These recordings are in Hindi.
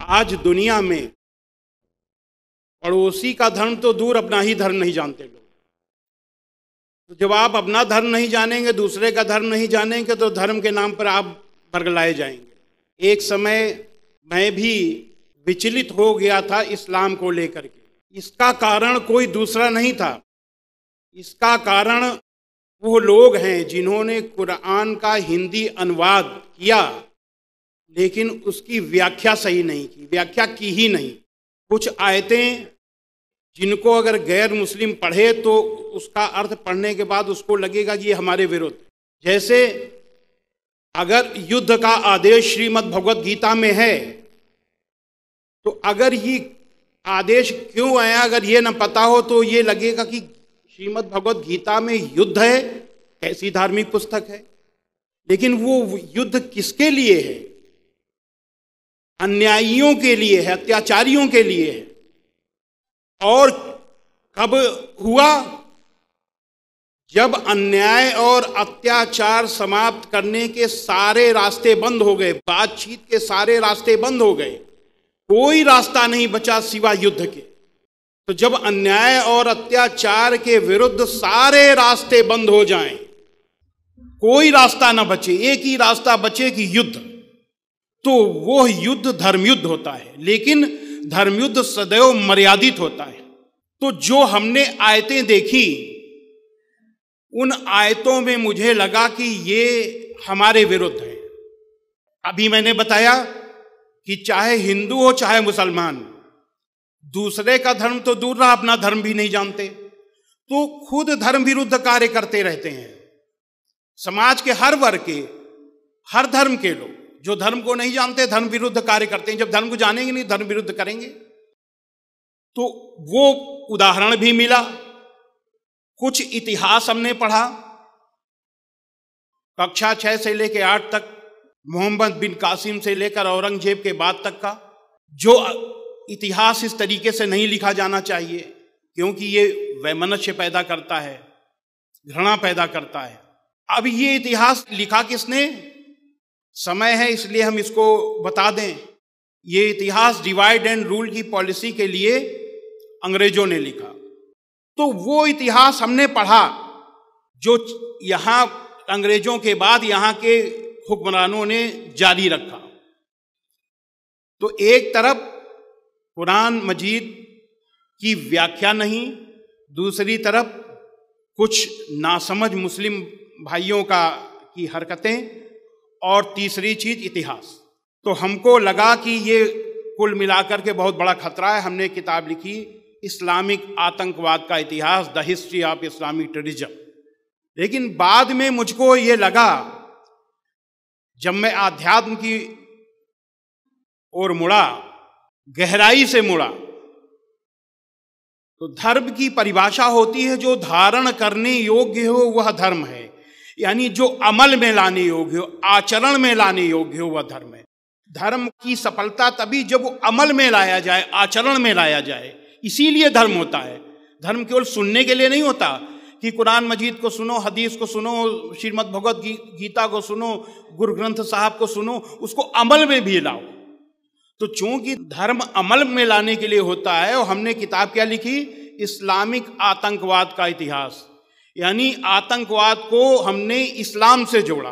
आज दुनिया में पड़ोसी का धर्म तो दूर अपना ही धर्म नहीं जानते लोग तो जब आप अपना धर्म नहीं जानेंगे दूसरे का धर्म नहीं जानेंगे तो धर्म के नाम पर आप बरगलाए जाएंगे एक समय मैं भी विचलित हो गया था इस्लाम को लेकर के इसका कारण कोई दूसरा नहीं था इसका कारण वो लोग हैं जिन्होंने कुरान का हिंदी अनुवाद किया लेकिन उसकी व्याख्या सही नहीं की व्याख्या की ही नहीं कुछ आयतें जिनको अगर गैर मुस्लिम पढ़े तो उसका अर्थ पढ़ने के बाद उसको लगेगा कि ये हमारे विरुद्ध जैसे अगर युद्ध का आदेश श्रीमद् भगवत गीता में है तो अगर ये आदेश क्यों आया अगर ये ना पता हो तो ये लगेगा कि श्रीमद् भगवत गीता में युद्ध है कैसी धार्मिक पुस्तक है लेकिन वो युद्ध किसके लिए है अन्यायियों के लिए है अत्याचारियों के लिए है और कब हुआ जब अन्याय और अत्याचार समाप्त करने के सारे रास्ते बंद हो गए बातचीत के सारे रास्ते बंद हो गए कोई रास्ता नहीं बचा सिवा युद्ध के तो जब अन्याय और अत्याचार के विरुद्ध सारे रास्ते बंद हो जाएं, कोई रास्ता ना बचे एक ही रास्ता बचे कि युद्ध तो वो युद्ध धर्मयुद्ध होता है लेकिन धर्मयुद्ध सदैव मर्यादित होता है तो जो हमने आयतें देखी उन आयतों में मुझे लगा कि ये हमारे विरुद्ध है अभी मैंने बताया कि चाहे हिंदू हो चाहे मुसलमान दूसरे का धर्म तो दूर रहा अपना धर्म भी नहीं जानते तो खुद धर्म विरुद्ध कार्य करते रहते हैं समाज के हर वर्ग के हर धर्म के लोग जो धर्म को नहीं जानते धर्म विरुद्ध कार्य करते हैं जब धर्म को जानेंगे नहीं धर्म विरुद्ध करेंगे तो वो उदाहरण भी मिला कुछ इतिहास हमने पढ़ा कक्षा छह से लेकर आठ तक मोहम्मद बिन कासिम से लेकर औरंगजेब के बाद तक का जो इतिहास इस तरीके से नहीं लिखा जाना चाहिए क्योंकि ये वैमनस्य पैदा करता है घृणा पैदा करता है अब ये इतिहास लिखा किसने समय है इसलिए हम इसको बता दें ये इतिहास डिवाइड एंड रूल की पॉलिसी के लिए अंग्रेजों ने लिखा तो वो इतिहास हमने पढ़ा जो यहां अंग्रेजों के बाद यहाँ के हुक्मरानों ने जारी रखा तो एक तरफ कुरान मजीद की व्याख्या नहीं दूसरी तरफ कुछ नासमझ मुस्लिम भाइयों का की हरकतें और तीसरी चीज इतिहास तो हमको लगा कि ये कुल मिलाकर के बहुत बड़ा खतरा है हमने किताब लिखी इस्लामिक आतंकवाद का इतिहास the history of Islamic tourism लेकिन बाद में मुझको ये लगा जब मैं आध्यात्म की ओर मुड़ा गहराई से मुड़ा तो धर्म की परिभाषा होती है जो धारण करने योग्य हो वह धर्म है यानी जो अमल में लाने योग्य हो आचरण में लाने योग्य हो वह धर्म है धर्म की सफलता तभी जब वो अमल में लाया जाए आचरण में लाया जाए इसीलिए धर्म होता है धर्म केवल सुनने के लिए नहीं होता कि कुरान मजीद को सुनो हदीस को सुनो श्रीमद भगवत गी, गीता को सुनो गुरु ग्रंथ साहब को सुनो उसको अमल में भी लाओ तो चूंकि धर्म अमल में लाने के लिए होता है और हमने किताब क्या लिखी इस्लामिक आतंकवाद का इतिहास यानी आतंकवाद को हमने इस्लाम से जोड़ा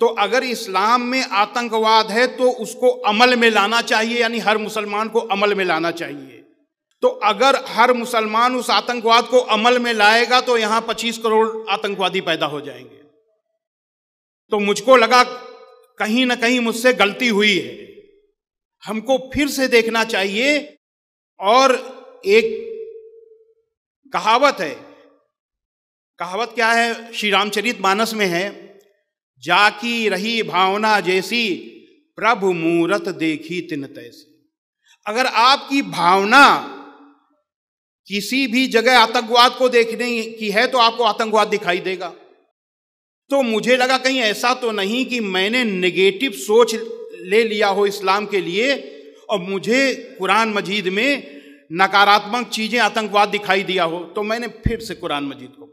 तो अगर इस्लाम में आतंकवाद है तो उसको अमल में लाना चाहिए यानी हर मुसलमान को अमल में लाना चाहिए तो अगर हर मुसलमान उस आतंकवाद को अमल में लाएगा तो यहां 25 करोड़ आतंकवादी पैदा हो जाएंगे तो मुझको लगा कहीं ना कहीं मुझसे गलती हुई है हमको फिर से देखना चाहिए और एक कहावत है कहावत क्या है श्री रामचरित मानस में है जाकी रही भावना जैसी प्रभु मूरत देखी तिन तैसी अगर आपकी भावना किसी भी जगह आतंकवाद को देखने की है तो आपको आतंकवाद दिखाई देगा तो मुझे लगा कहीं ऐसा तो नहीं कि मैंने नेगेटिव सोच ले लिया हो इस्लाम के लिए और मुझे कुरान मजीद में नकारात्मक चीज़ें आतंकवाद दिखाई दिया हो तो मैंने फिर से कुरान मजीद को